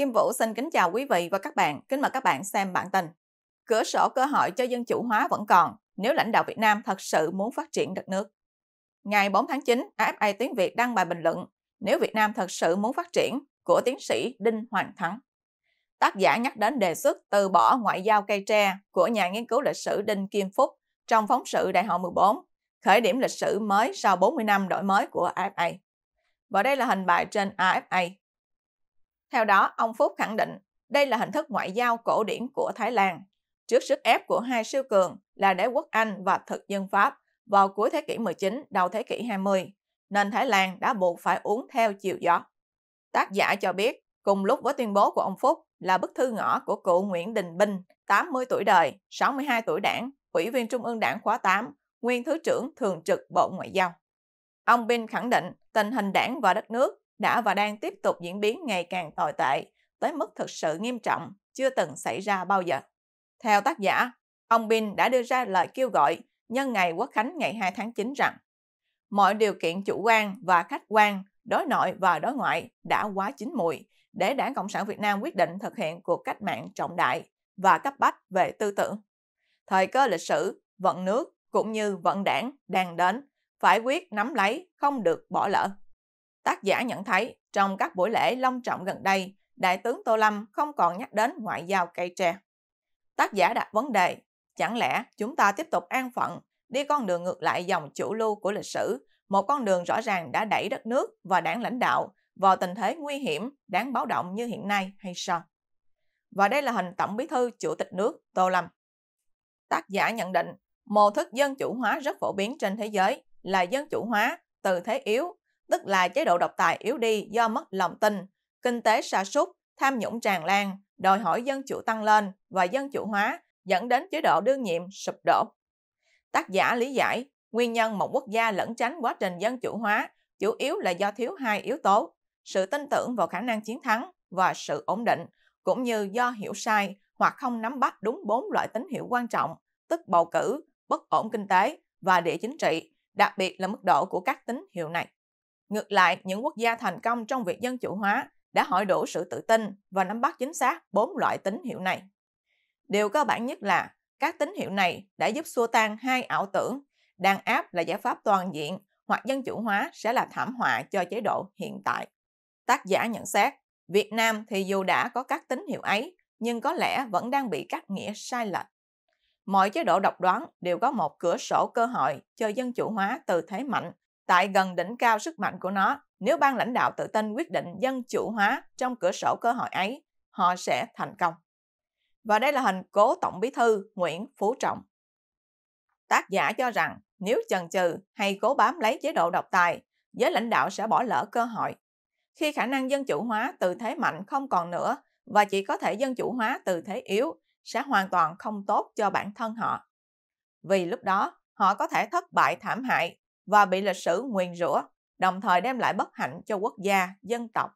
Kim Vũ xin kính chào quý vị và các bạn, kính mời các bạn xem bản tin. Cửa sổ cơ hội cho dân chủ hóa vẫn còn, nếu lãnh đạo Việt Nam thật sự muốn phát triển đất nước. Ngày 4 tháng 9, AFA Tiếng Việt đăng bài bình luận Nếu Việt Nam thật sự muốn phát triển của tiến sĩ Đinh Hoàng Thắng. Tác giả nhắc đến đề xuất từ bỏ ngoại giao cây tre của nhà nghiên cứu lịch sử Đinh Kim Phúc trong phóng sự Đại hội 14, khởi điểm lịch sử mới sau 40 năm đổi mới của AFA. Và đây là hình bài trên AFA theo đó, ông Phúc khẳng định đây là hình thức ngoại giao cổ điển của Thái Lan. Trước sức ép của hai siêu cường là đế quốc Anh và thực dân Pháp vào cuối thế kỷ 19, đầu thế kỷ 20, nên Thái Lan đã buộc phải uống theo chiều gió. Tác giả cho biết, cùng lúc với tuyên bố của ông Phúc là bức thư ngõ của cụ Nguyễn Đình Binh, 80 tuổi đời, 62 tuổi đảng, Ủy viên Trung ương Đảng khóa 8, nguyên Thứ trưởng Thường trực Bộ Ngoại giao. Ông Binh khẳng định tình hình đảng và đất nước đã và đang tiếp tục diễn biến ngày càng tồi tệ, tới mức thực sự nghiêm trọng, chưa từng xảy ra bao giờ. Theo tác giả, ông Bin đã đưa ra lời kêu gọi nhân ngày Quốc khánh ngày 2 tháng 9 rằng mọi điều kiện chủ quan và khách quan, đối nội và đối ngoại đã quá chín mùi để Đảng Cộng sản Việt Nam quyết định thực hiện cuộc cách mạng trọng đại và cấp bách về tư tưởng. Thời cơ lịch sử, vận nước cũng như vận đảng đang đến, phải quyết nắm lấy, không được bỏ lỡ. Tác giả nhận thấy, trong các buổi lễ long trọng gần đây, Đại tướng Tô Lâm không còn nhắc đến ngoại giao cây tre. Tác giả đặt vấn đề, chẳng lẽ chúng ta tiếp tục an phận, đi con đường ngược lại dòng chủ lưu của lịch sử, một con đường rõ ràng đã đẩy đất nước và đảng lãnh đạo vào tình thế nguy hiểm, đáng báo động như hiện nay hay sao? Và đây là hình Tổng bí thư Chủ tịch nước Tô Lâm. Tác giả nhận định, mô thức dân chủ hóa rất phổ biến trên thế giới là dân chủ hóa từ thế yếu tức là chế độ độc tài yếu đi do mất lòng tin, kinh tế sa sút, tham nhũng tràn lan, đòi hỏi dân chủ tăng lên và dân chủ hóa dẫn đến chế độ đương nhiệm sụp đổ. Tác giả lý giải, nguyên nhân một quốc gia lẩn tránh quá trình dân chủ hóa chủ yếu là do thiếu hai yếu tố, sự tin tưởng vào khả năng chiến thắng và sự ổn định, cũng như do hiểu sai hoặc không nắm bắt đúng bốn loại tín hiệu quan trọng, tức bầu cử, bất ổn kinh tế và địa chính trị, đặc biệt là mức độ của các tín hiệu này. Ngược lại, những quốc gia thành công trong việc dân chủ hóa đã hội đủ sự tự tin và nắm bắt chính xác bốn loại tín hiệu này. Điều cơ bản nhất là các tín hiệu này đã giúp xua tan hai ảo tưởng đàn áp là giải pháp toàn diện hoặc dân chủ hóa sẽ là thảm họa cho chế độ hiện tại. Tác giả nhận xét, Việt Nam thì dù đã có các tín hiệu ấy, nhưng có lẽ vẫn đang bị cắt nghĩa sai lệch. Mọi chế độ độc đoán đều có một cửa sổ cơ hội cho dân chủ hóa từ thế mạnh tại gần đỉnh cao sức mạnh của nó. Nếu ban lãnh đạo tự tin quyết định dân chủ hóa trong cửa sổ cơ hội ấy, họ sẽ thành công. Và đây là hình cố Tổng Bí Thư Nguyễn Phú Trọng. Tác giả cho rằng nếu chần chừ hay cố bám lấy chế độ độc tài, giới lãnh đạo sẽ bỏ lỡ cơ hội. Khi khả năng dân chủ hóa từ thế mạnh không còn nữa và chỉ có thể dân chủ hóa từ thế yếu, sẽ hoàn toàn không tốt cho bản thân họ. Vì lúc đó, họ có thể thất bại thảm hại và bị lịch sử nguyền rủa, đồng thời đem lại bất hạnh cho quốc gia, dân tộc.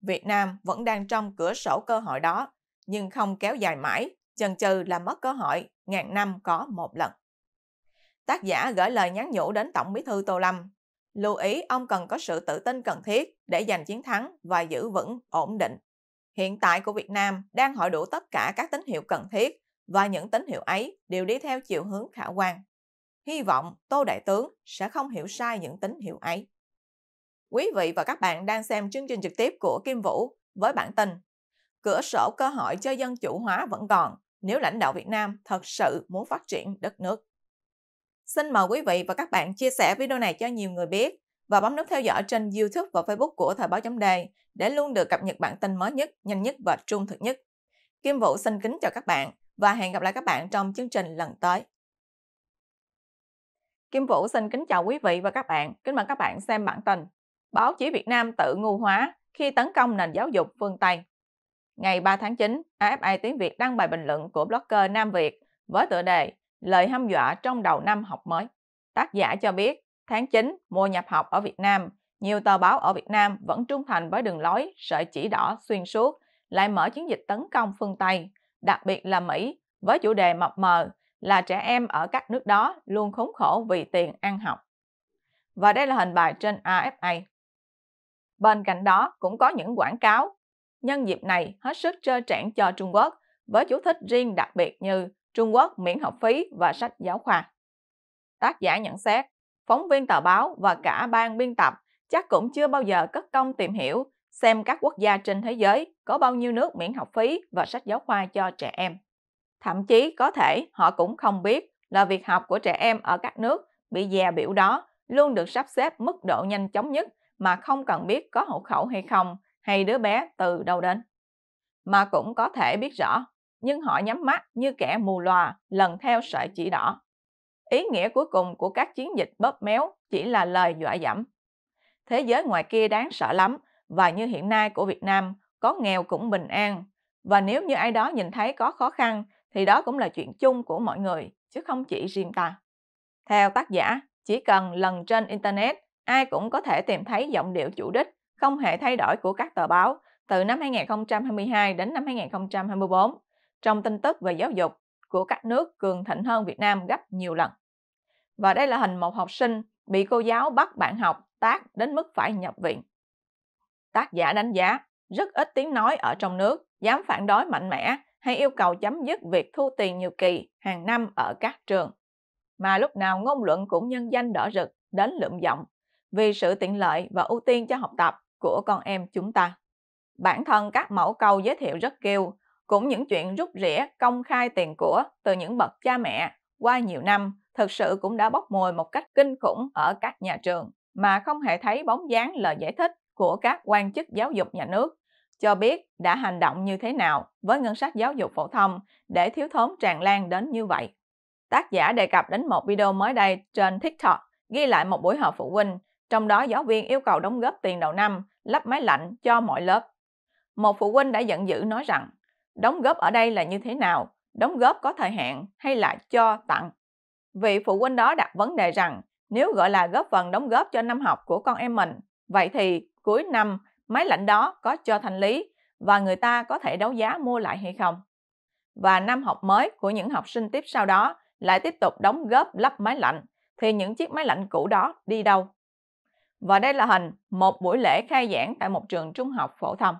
Việt Nam vẫn đang trong cửa sổ cơ hội đó, nhưng không kéo dài mãi, chần chừ là mất cơ hội, ngàn năm có một lần. Tác giả gửi lời nhắn nhủ đến Tổng bí thư Tô Lâm, lưu ý ông cần có sự tự tin cần thiết để giành chiến thắng và giữ vững ổn định. Hiện tại của Việt Nam đang hội đủ tất cả các tín hiệu cần thiết và những tín hiệu ấy đều đi theo chiều hướng khả quan. Hy vọng Tô Đại Tướng sẽ không hiểu sai những tín hiệu ấy. Quý vị và các bạn đang xem chương trình trực tiếp của Kim Vũ với bản tin Cửa sổ cơ hội cho dân chủ hóa vẫn còn nếu lãnh đạo Việt Nam thật sự muốn phát triển đất nước. Xin mời quý vị và các bạn chia sẻ video này cho nhiều người biết và bấm nút theo dõi trên YouTube và Facebook của Thời báo chấm đề để luôn được cập nhật bản tin mới nhất, nhanh nhất và trung thực nhất. Kim Vũ xin kính chào các bạn và hẹn gặp lại các bạn trong chương trình lần tới. Kim Vũ xin kính chào quý vị và các bạn. Kính mời các bạn xem bản tin. Báo chí Việt Nam tự ngu hóa khi tấn công nền giáo dục phương Tây. Ngày 3 tháng 9, AFI Tiếng Việt đăng bài bình luận của blogger Nam Việt với tựa đề Lời hăm dọa trong đầu năm học mới. Tác giả cho biết, tháng 9, mùa nhập học ở Việt Nam, nhiều tờ báo ở Việt Nam vẫn trung thành với đường lối sợi chỉ đỏ xuyên suốt, lại mở chiến dịch tấn công phương Tây, đặc biệt là Mỹ, với chủ đề mập mờ là trẻ em ở các nước đó luôn khốn khổ vì tiền ăn học. Và đây là hình bài trên AFA. Bên cạnh đó cũng có những quảng cáo. Nhân dịp này hết sức trơ trẽn cho Trung Quốc với chú thích riêng đặc biệt như Trung Quốc miễn học phí và sách giáo khoa. Tác giả nhận xét, phóng viên tờ báo và cả ban biên tập chắc cũng chưa bao giờ cất công tìm hiểu xem các quốc gia trên thế giới có bao nhiêu nước miễn học phí và sách giáo khoa cho trẻ em. Thậm chí có thể họ cũng không biết là việc học của trẻ em ở các nước bị dè biểu đó luôn được sắp xếp mức độ nhanh chóng nhất mà không cần biết có hộ khẩu hay không hay đứa bé từ đâu đến. Mà cũng có thể biết rõ, nhưng họ nhắm mắt như kẻ mù lòa lần theo sợi chỉ đỏ. Ý nghĩa cuối cùng của các chiến dịch bóp méo chỉ là lời dọa dẫm. Thế giới ngoài kia đáng sợ lắm và như hiện nay của Việt Nam có nghèo cũng bình an. Và nếu như ai đó nhìn thấy có khó khăn thì đó cũng là chuyện chung của mọi người chứ không chỉ riêng ta. Theo tác giả, chỉ cần lần trên Internet, ai cũng có thể tìm thấy giọng điệu chủ đích không hề thay đổi của các tờ báo từ năm 2022 đến năm 2024 trong tin tức về giáo dục của các nước cường thịnh hơn Việt Nam gấp nhiều lần. Và đây là hình một học sinh bị cô giáo bắt bạn học tác đến mức phải nhập viện. Tác giả đánh giá rất ít tiếng nói ở trong nước dám phản đối mạnh mẽ hay yêu cầu chấm dứt việc thu tiền nhiều kỳ hàng năm ở các trường. Mà lúc nào ngôn luận cũng nhân danh đỏ rực đến lượm giọng vì sự tiện lợi và ưu tiên cho học tập của con em chúng ta. Bản thân các mẫu câu giới thiệu rất kêu, cũng những chuyện rút rỉa công khai tiền của từ những bậc cha mẹ qua nhiều năm thực sự cũng đã bốc mùi một cách kinh khủng ở các nhà trường mà không hề thấy bóng dáng lời giải thích của các quan chức giáo dục nhà nước cho biết đã hành động như thế nào với ngân sách giáo dục phổ thông để thiếu thốn tràn lan đến như vậy. Tác giả đề cập đến một video mới đây trên TikTok ghi lại một buổi họp phụ huynh, trong đó giáo viên yêu cầu đóng góp tiền đầu năm lắp máy lạnh cho mọi lớp. Một phụ huynh đã giận dữ nói rằng, đóng góp ở đây là như thế nào, đóng góp có thời hạn hay là cho tặng. Vị phụ huynh đó đặt vấn đề rằng, nếu gọi là góp phần đóng góp cho năm học của con em mình, vậy thì cuối năm máy lạnh đó có cho thanh lý và người ta có thể đấu giá mua lại hay không. Và năm học mới của những học sinh tiếp sau đó lại tiếp tục đóng góp lắp máy lạnh thì những chiếc máy lạnh cũ đó đi đâu? Và đây là hình một buổi lễ khai giảng tại một trường trung học phổ thông.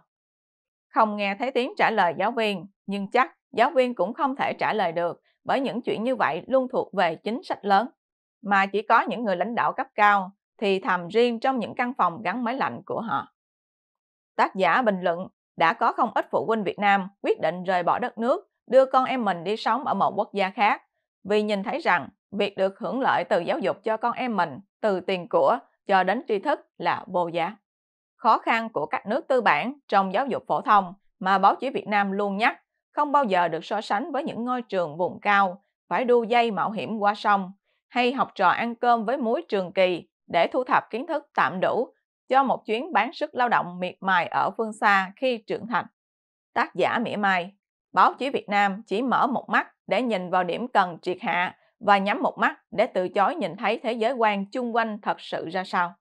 Không nghe thấy tiếng trả lời giáo viên, nhưng chắc giáo viên cũng không thể trả lời được bởi những chuyện như vậy luôn thuộc về chính sách lớn. Mà chỉ có những người lãnh đạo cấp cao thì thầm riêng trong những căn phòng gắn máy lạnh của họ tác giả bình luận đã có không ít phụ huynh Việt Nam quyết định rời bỏ đất nước, đưa con em mình đi sống ở một quốc gia khác vì nhìn thấy rằng việc được hưởng lợi từ giáo dục cho con em mình từ tiền của cho đến tri thức là vô giá. Khó khăn của các nước tư bản trong giáo dục phổ thông mà báo chí Việt Nam luôn nhắc không bao giờ được so sánh với những ngôi trường vùng cao phải đu dây mạo hiểm qua sông hay học trò ăn cơm với muối trường kỳ để thu thập kiến thức tạm đủ cho một chuyến bán sức lao động miệt mài ở phương xa khi trưởng thành. Tác giả mỉa mai, báo chí Việt Nam chỉ mở một mắt để nhìn vào điểm cần triệt hạ và nhắm một mắt để từ chối nhìn thấy thế giới quan chung quanh thật sự ra sao.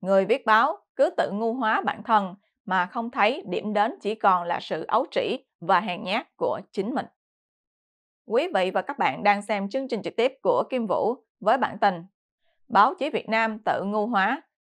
Người viết báo cứ tự ngu hóa bản thân mà không thấy điểm đến chỉ còn là sự ấu trĩ và hèn nhát của chính mình. Quý vị và các bạn đang xem chương trình trực tiếp của Kim Vũ với bản tin Báo chí Việt Nam tự ngu hóa